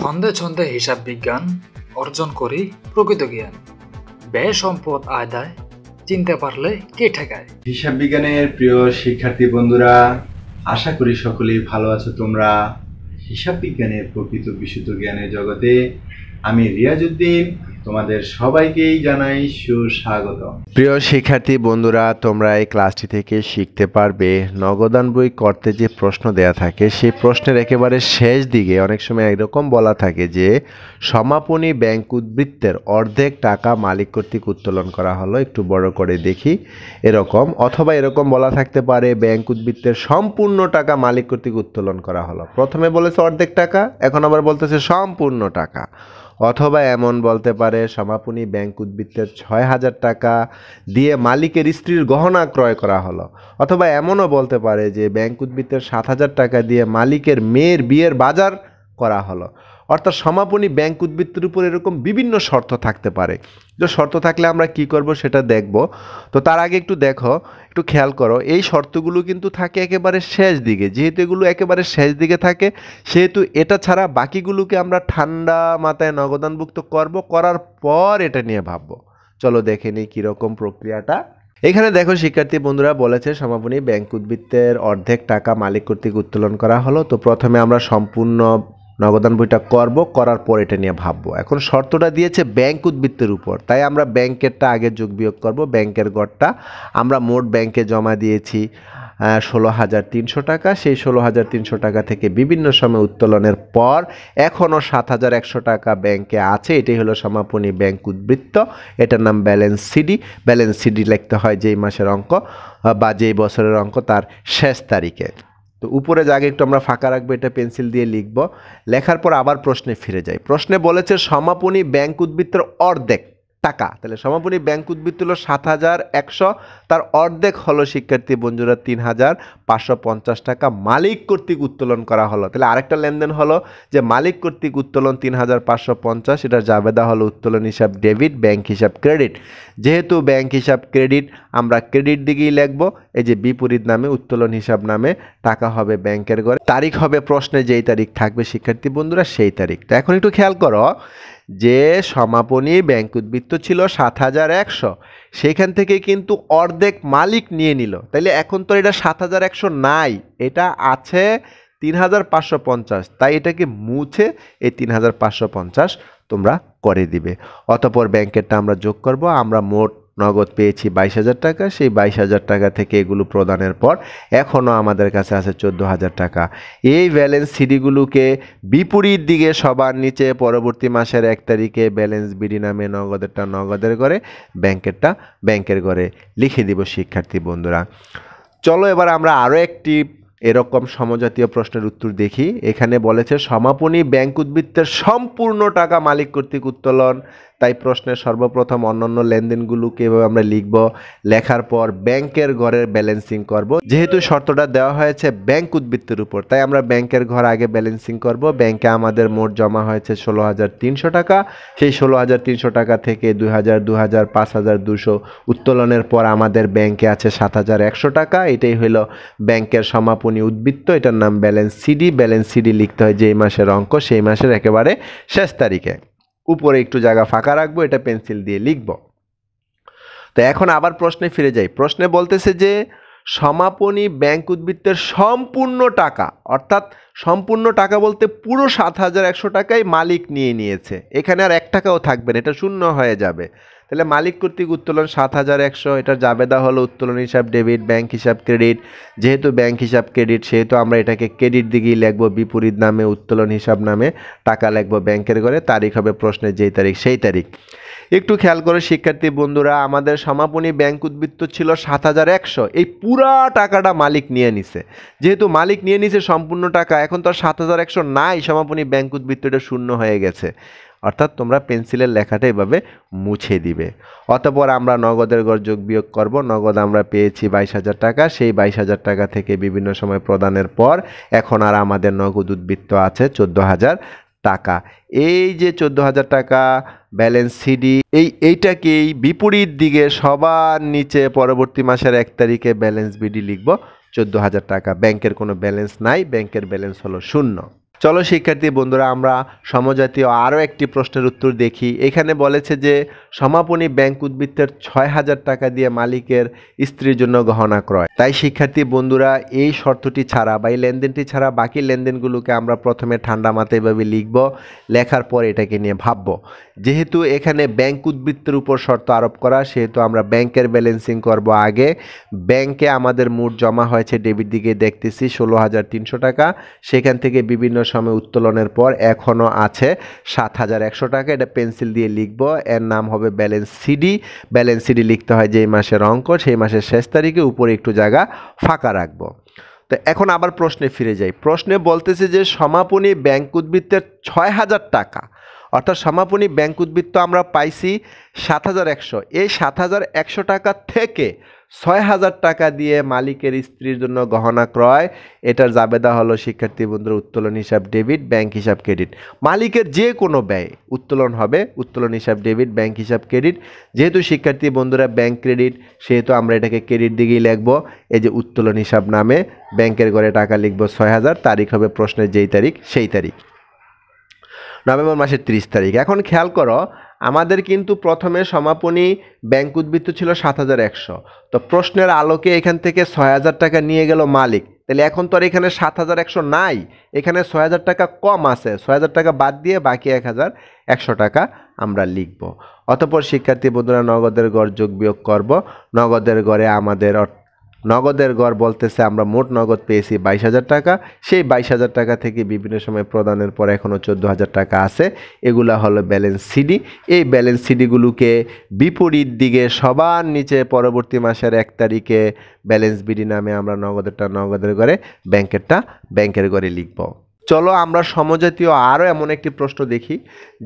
ছন্দে ছন্দে হিসাব বিজ্ঞান অর্জন করি প্রকৃত জ্ঞান ব্যয় সম্পদ আয়দায় চিনতে পারলে কে ঠেকায় হিসাব বিজ্ঞানের প্রিয় শিক্ষার্থী বন্ধুরা আশা করি সকলেই ভালো আছো তোমরা হিসাব বিজ্ঞানের প্রকৃত বিশুদ্ধ জ্ঞানের জগতে আমি উদ্দিন তোমাদের সবাইকেই জানাই সুস্বাগত প্রিয় শিক্ষার্থী বন্ধুরা তোমরা এই ক্লাসটি থেকে শিখতে পারবে নগদান বই করতে যে প্রশ্ন দেয়া থাকে সেই প্রশ্নের একেবারে শেষ দিকে অনেক সময় এরকম বলা থাকে যে সমাপনী ব্যাংক উদ্বৃত্তের অর্ধেক টাকা মালিক কর্তৃক উত্তোলন করা হলো একটু বড় করে দেখি এরকম অথবা এরকম বলা থাকতে পারে ব্যাংক উদ্বৃত্তের সম্পূর্ণ টাকা মালিক কর্তৃক উত্তোলন করা হলো প্রথমে বলেছে অর্ধেক টাকা এখন আবার বলতেছে সম্পূর্ণ টাকা অথবা এমন বলতে পারে সমাপনী ব্যাংক উদ্বৃত্তের ছয় হাজার টাকা দিয়ে মালিকের স্ত্রীর গহনা ক্রয় করা হলো অথবা এমনও বলতে পারে যে ব্যাংক উদ্বৃত্তের সাত হাজার টাকা দিয়ে মালিকের মেয়ের বিয়ের বাজার করা হলো অর্থাৎ সমাপনী ব্যাংক উদ্বৃত্তের উপর এরকম বিভিন্ন শর্ত থাকতে পারে যে শর্ত থাকলে আমরা কি করব সেটা দেখব তো তার আগে একটু দেখো একটু খেয়াল করো এই শর্তগুলো কিন্তু থাকে একেবারে শেষ দিকে যেহেতু এগুলো একেবারে শেষ দিকে থাকে সেহেতু এটা ছাড়া বাকিগুলোকে আমরা ঠান্ডা মাথায় নগদানভুক্ত করব করার পর এটা নিয়ে ভাববো চলো দেখে নিই কীরকম প্রক্রিয়াটা এখানে দেখো শিক্ষার্থী বন্ধুরা বলেছে সমাপনী ব্যাংক উদ্বৃত্তের অর্ধেক টাকা মালিক কর্তৃক উত্তোলন করা হলো তো প্রথমে আমরা সম্পূর্ণ নগদান বইটা করব করার পর এটা নিয়ে ভাববো এখন শর্তটা দিয়েছে ব্যাংক উদ্বৃত্তের উপর তাই আমরা ব্যাংকেরটা আগে যোগ বিয়োগ করব ব্যাংকের গড়টা আমরা মোট ব্যাংকে জমা দিয়েছি ষোলো হাজার তিনশো টাকা সেই ষোলো হাজার তিনশো টাকা থেকে বিভিন্ন সময় উত্তোলনের পর এখনও সাত হাজার একশো টাকা ব্যাংকে আছে এটাই হলো সমাপনী ব্যাংক উদ্বৃত্ত এটার নাম ব্যালেন্স সিডি ব্যালেন্স সিডি লিখতে হয় যেই মাসের অঙ্ক বা যেই বছরের অঙ্ক তার শেষ তারিখে তো উপরে জায়গা একটু আমরা ফাঁকা রাখবো এটা পেন্সিল দিয়ে লিখব লেখার পর আবার প্রশ্নে ফিরে যাই প্রশ্নে বলেছে সমাপনী ব্যাংক উদ্বৃত্তের অর্ধেক টাকা তাহলে সমাপনী ব্যাংক উদ্ভিদ হলো সাত হাজার একশো তার অর্ধেক হলো শিক্ষার্থী বন্ধুরা তিন হাজার পাঁচশো পঞ্চাশ টাকা মালিক কর্তৃক উত্তোলন করা হলো তাহলে আরেকটা লেনদেন হলো যে মালিক কর্তৃক উত্তোলন তিন হাজার পাঁচশো পঞ্চাশ এটা জাবেদা হলো উত্তোলন হিসাব ডেবিট ব্যাংক হিসাব ক্রেডিট যেহেতু ব্যাংক হিসাব ক্রেডিট আমরা ক্রেডিট দিকেই লিখবো এই যে বিপরীত নামে উত্তোলন হিসাব নামে টাকা হবে ব্যাংকের ঘরে তারিখ হবে প্রশ্নে যেই তারিখ থাকবে শিক্ষার্থী বন্ধুরা সেই তারিখ তো এখন একটু খেয়াল করো যে সমাপনী ব্যাংক উদ্বৃত্ত ছিল সাত হাজার একশো সেখান থেকে কিন্তু অর্ধেক মালিক নিয়ে নিল তাইলে এখন তো এটা সাত হাজার একশো নাই এটা আছে তিন হাজার পাঁচশো পঞ্চাশ তাই এটাকে মুছে এই তিন হাজার পাঁচশো পঞ্চাশ তোমরা করে দিবে অতপর ব্যাংকেরটা আমরা যোগ করব আমরা মোট নগদ পেয়েছি বাইশ হাজার টাকা সেই বাইশ হাজার টাকা থেকে এগুলো প্রদানের পর এখনও আমাদের কাছে আছে চোদ্দো হাজার টাকা এই ব্যালেন্স সিডিগুলোকে বিপরীত দিকে সবার নিচে পরবর্তী মাসের এক তারিখে ব্যালেন্স বিডি নামে নগদেরটা নগদের করে ব্যাংকেরটা ব্যাংকের ঘরে লিখে দিব শিক্ষার্থী বন্ধুরা চলো এবার আমরা আরও একটি এরকম সমজাতীয় প্রশ্নের উত্তর দেখি এখানে বলেছে সমাপনী ব্যাংক উদ্বৃত্তের সম্পূর্ণ টাকা মালিক কর্তৃক উত্তোলন তাই প্রশ্নের সর্বপ্রথম অন্যান্য লেনদেনগুলো এভাবে আমরা লিখব লেখার পর ব্যাংকের ঘরের ব্যালেন্সিং করব যেহেতু শর্তটা দেওয়া হয়েছে ব্যাংক উদ্বৃত্তের উপর তাই আমরা ব্যাংকের ঘর আগে ব্যালেন্সিং করব ব্যাংকে আমাদের মোট জমা হয়েছে ষোলো হাজার তিনশো টাকা সেই ষোলো হাজার তিনশো টাকা থেকে দুই হাজার দু হাজার পাঁচ হাজার দুশো উত্তোলনের পর আমাদের ব্যাংকে আছে সাত হাজার একশো টাকা এটাই হলো ব্যাংকের সমাপনী উদ্বৃত্ত এটার নাম ব্যালেন্স সিডি ব্যালেন্স সিডি লিখতে হয় যেই মাসের অঙ্ক সেই মাসের একেবারে শেষ তারিখে উপরে একটু জায়গা ফাঁকা রাখবো এটা পেন্সিল দিয়ে লিখব তো এখন আবার প্রশ্নে ফিরে যাই প্রশ্নে বলতেছে যে সমাপনী ব্যাংক উদ্বৃত্তের সম্পূর্ণ টাকা অর্থাৎ সম্পূর্ণ টাকা বলতে পুরো সাত হাজার একশো টাকাই মালিক নিয়ে নিয়েছে এখানে আর এক টাকাও থাকবে না এটা শূন্য হয়ে যাবে তাহলে মালিক কর্তৃক উত্তোলন সাত হাজার একশো এটার জাবেদা হলো উত্তোলন হিসাব ডেবিট ব্যাংক হিসাব ক্রেডিট যেহেতু ব্যাংক হিসাব ক্রেডিট সেহেতু আমরা এটাকে ক্রেডিট দিকেই লিখবো বিপরীত নামে উত্তোলন হিসাব নামে টাকা লিখবো ব্যাংকের ঘরে তারিখ হবে প্রশ্নের যেই তারিখ সেই তারিখ একটু খেয়াল করে শিক্ষার্থী বন্ধুরা আমাদের সমাপনী ব্যাংক উদ্বৃত্ত ছিল সাত হাজার একশো এই পুরা টাকাটা মালিক নিয়ে নিছে যেহেতু মালিক নিয়ে নিছে সম্পূর্ণ টাকা এখন তো আর সাত হাজার একশো নাই সমাপনী ব্যাংক উদ্বৃত্তটা শূন্য হয়ে গেছে অর্থাৎ তোমরা পেন্সিলের লেখাটা এভাবে মুছে দিবে অতপর আমরা নগদের গড় যোগ বিয়োগ করব নগদ আমরা পেয়েছি বাইশ হাজার টাকা সেই বাইশ হাজার টাকা থেকে বিভিন্ন সময় প্রদানের পর এখন আর আমাদের নগদ উদ্বৃত্ত আছে চোদ্দো হাজার টাকা এই যে চোদ্দো হাজার টাকা ব্যালেন্স সিডি এই এইটাকেই বিপরীত দিকে সবার নিচে পরবর্তী মাসের এক তারিখে ব্যালেন্স বিডি লিখব চোদ্দো হাজার টাকা ব্যাংকের কোনো ব্যালেন্স নাই ব্যাংকের ব্যালেন্স হলো শূন্য চলো শিক্ষার্থী বন্ধুরা আমরা সমজাতীয় আরও একটি প্রশ্নের উত্তর দেখি এখানে বলেছে যে সমাপনী ব্যাংক উদ্বৃত্তের ছয় হাজার টাকা দিয়ে মালিকের স্ত্রীর জন্য গহনা ক্রয় তাই শিক্ষার্থী বন্ধুরা এই শর্তটি ছাড়া বা এই লেনদেনটি ছাড়া বাকি লেনদেনগুলোকে আমরা প্রথমে ঠান্ডা মাথায় এভাবে লিখব লেখার পর এটাকে নিয়ে ভাবব যেহেতু এখানে ব্যাংক উদ্বৃত্তের উপর শর্ত আরোপ করা সেহেতু আমরা ব্যাংকের ব্যালেন্সিং করব আগে ব্যাংকে আমাদের মোট জমা হয়েছে ডেবিট দিকে দেখতেছি ষোলো হাজার তিনশো টাকা সেখান থেকে বিভিন্ন সময় উত্তোলনের পর এখনও আছে সাত হাজার একশো টাকা এটা পেন্সিল দিয়ে লিখব এর নাম হবে ব্যালেন্স সিডি ব্যালেন্স সিডি লিখতে হয় যেই মাসের অঙ্ক সেই মাসের শেষ তারিখে উপরে একটু জায়গা ফাঁকা রাখবো তো এখন আবার প্রশ্নে ফিরে যাই প্রশ্নে বলতেছে যে সমাপনী ব্যাংক উদ্বৃত্তের ছয় হাজার টাকা অর্থাৎ সমাপনী ব্যাংক উদ্বৃত্ত আমরা পাইছি সাত হাজার একশো এই সাত হাজার একশো টাকা থেকে ছয় হাজার টাকা দিয়ে মালিকের স্ত্রীর জন্য গহনা ক্রয় এটার জাবেদা হলো শিক্ষার্থী বন্ধুর উত্তোলন হিসাব ডেবিট ব্যাংক হিসাব ক্রেডিট মালিকের যে কোনো ব্যয় উত্তোলন হবে উত্তোলন হিসাব ডেবিট ব্যাংক হিসাব ক্রেডিট যেহেতু শিক্ষার্থী বন্ধুরা ব্যাংক ক্রেডিট সেহেতু আমরা এটাকে ক্রেডিট দিকেই লিখব এই যে উত্তোলন হিসাব নামে ব্যাংকের ঘরে টাকা লিখব ছয় হাজার তারিখ হবে প্রশ্নের যেই তারিখ সেই তারিখ নভেম্বর মাসের ৩০ তারিখ এখন খেয়াল করো আমাদের কিন্তু প্রথমে সমাপনী ব্যাংক উদ্বৃত্ত ছিল সাত হাজার একশো তো প্রশ্নের আলোকে এখান থেকে ছয় হাজার টাকা নিয়ে গেল মালিক তাহলে এখন তো আর এখানে সাত হাজার একশো নাই এখানে ছয় হাজার টাকা কম আছে ছয় হাজার টাকা বাদ দিয়ে বাকি এক হাজার একশো টাকা আমরা লিখব অতপর শিক্ষার্থী বন্ধুরা নগদের গড় যোগ বিয়োগ করব নগদের গড়ে আমাদের অর্থ নগদের গড় বলতেছে আমরা মোট নগদ পেয়েছি বাইশ হাজার টাকা সেই বাইশ হাজার টাকা থেকে বিভিন্ন সময় প্রদানের পর এখনও চোদ্দো হাজার টাকা আছে এগুলো হলো ব্যালেন্স সিডি এই ব্যালেন্স সিডিগুলোকে বিপরীত দিকে সবার নিচে পরবর্তী মাসের এক তারিখে ব্যালেন্স বিডি নামে আমরা নগদেরটা নগদের গড়ে ব্যাংকেরটা ব্যাংকের গড়ে লিখব চলো আমরা সমজাতীয় আরও এমন একটি প্রশ্ন দেখি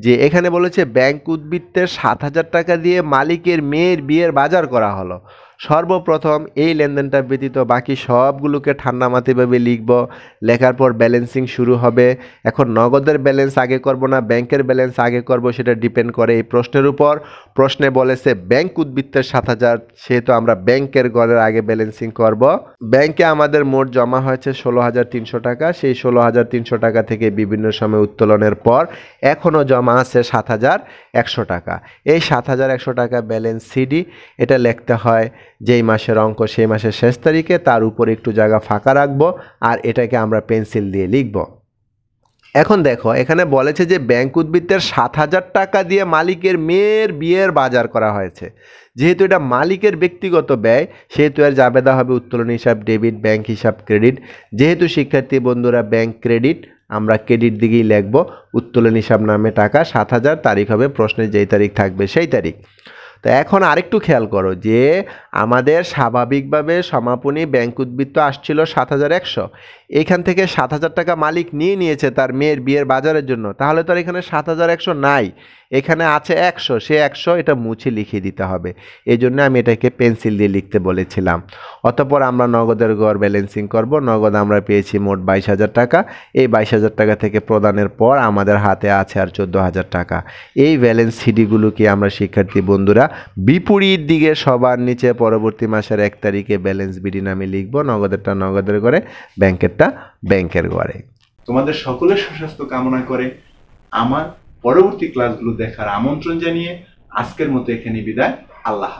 যে এখানে বলেছে ব্যাংক উদ্বৃত্তের সাত হাজার টাকা দিয়ে মালিকের মেয়ের বিয়ের বাজার করা হলো সর্বপ্রথম এই লেনদেনটা ব্যতীত বাকি সবগুলোকে ঠান্ডা মাতিভাবে লিখব লেখার পর ব্যালেন্সিং শুরু হবে এখন নগদের ব্যালেন্স আগে করব না ব্যাংকের ব্যালেন্স আগে করব সেটা ডিপেন্ড করে এই প্রশ্নের উপর প্রশ্নে বলেছে ব্যাংক উদ্বৃত্তের সাত হাজার সেহেতু আমরা ব্যাংকের গড়ের আগে ব্যালেন্সিং করব ব্যাংকে আমাদের মোট জমা হয়েছে ষোলো হাজার তিনশো টাকা সেই ষোলো হাজার তিনশো টাকা থেকে বিভিন্ন সময় উত্তোলনের পর এখনও জমা আছে সাত হাজার একশো টাকা এই সাত হাজার একশো টাকা ব্যালেন্স সিডি এটা লিখতে হয় যেই মাসের অঙ্ক সেই মাসের শেষ তারিখে তার উপর একটু জায়গা ফাঁকা রাখবো আর এটাকে আমরা পেন্সিল দিয়ে লিখব এখন দেখো এখানে বলেছে যে ব্যাংক উদ্বৃত্তের সাত হাজার টাকা দিয়ে মালিকের মেয়ের বিয়ের বাজার করা হয়েছে যেহেতু এটা মালিকের ব্যক্তিগত ব্যয় সেহেতু এর জাবেদা হবে উত্তোলন হিসাব ডেবিট ব্যাংক হিসাব ক্রেডিট যেহেতু শিক্ষার্থী বন্ধুরা ব্যাংক ক্রেডিট আমরা ক্রেডিট দিকেই লিখব উত্তোলন হিসাব নামে টাকা সাত হাজার তারিখ হবে প্রশ্নের যেই তারিখ থাকবে সেই তারিখ তো এখন আরেকটু খেয়াল করো যে আমাদের স্বাভাবিকভাবে সমাপনী ব্যাংক উদ্বৃত্ত আসছিল সাত হাজার একশো এখান থেকে সাত হাজার টাকা মালিক নিয়ে নিয়েছে তার মেয়ের বিয়ের বাজারের জন্য তাহলে তো আর এখানে সাত হাজার একশো নাই এখানে আছে একশো সে একশো এটা মুছে লিখে দিতে হবে এই জন্য আমি এটাকে পেন্সিল দিয়ে লিখতে বলেছিলাম অতপর আমরা নগদের গড় ব্যালেন্সিং করব নগদ আমরা পেয়েছি মোট বাইশ হাজার টাকা এই বাইশ হাজার টাকা থেকে প্রদানের পর আমাদের হাতে আছে আর চোদ্দো হাজার টাকা এই ব্যালেন্স সিডিগুলোকে আমরা শিক্ষার্থী বন্ধুরা বিপরীত দিকে সবার নিচে পরবর্তী মাসের এক তারিখে ব্যালেন্স বিডি নামে লিখবো নগদেরটা নগদের গড়ে ব্যাংকেরটা ব্যাংকের গড়ে তোমাদের সকলের সুস্বাস্থ্য কামনা করে আমার পরবর্তী ক্লাসগুলো দেখার আমন্ত্রণ জানিয়ে আজকের মতো এখানে বিদায় আল্লাহ